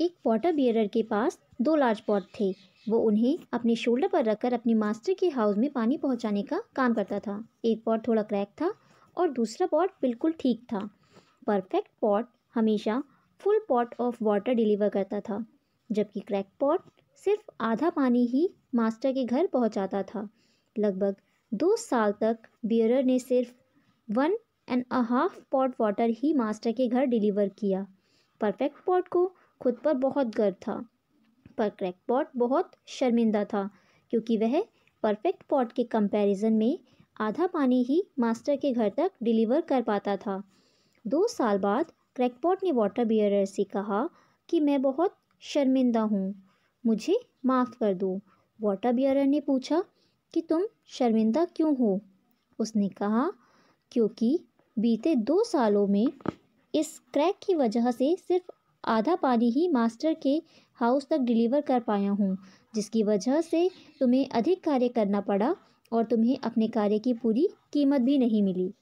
एक water bearer के पास दो लार्ज पॉट थे वो उन्हें अपने शोल्डर पर रखकर अपने मास्टर के हाउस में पानी पहुंचाने का काम करता था एक पॉट थोड़ा क्रैक था और दूसरा पॉट बिल्कुल ठीक था परफेक्ट पॉट हमेशा full pot of water deliver करता था जबकि क्रैक पॉट सिर्फ आधा पानी ही मास्टर के घर पहुंचाता था लगभग दो साल तक बियरर ने सिर्फ one and a half pot water ही मास्टर के घर डिलीवर किया परफेक्ट पॉट को खुद पर बहुत गर्व था पर क्रैकपॉट बहुत शर्मिंदा था क्योंकि वह परफेक्ट पॉट के कंपैरिजन में आधा पानी ही मास्टर के घर तक डिलीवर कर पाता था दो साल बाद क्रैकपॉट ने वाटर बियरर से कहा कि मैं बहुत शर्मिंदा हूँ मुझे माफ़ कर दो वाटर बियरर ने पूछा कि तुम शर्मिंदा क्यों हो उसने कहा क्योंकि बीते दो सालों में इस क्रैक की वजह से सिर्फ आधा पानी ही मास्टर के हाउस तक डिलीवर कर पाया हूँ जिसकी वजह से तुम्हें अधिक कार्य करना पड़ा और तुम्हें अपने कार्य की पूरी कीमत भी नहीं मिली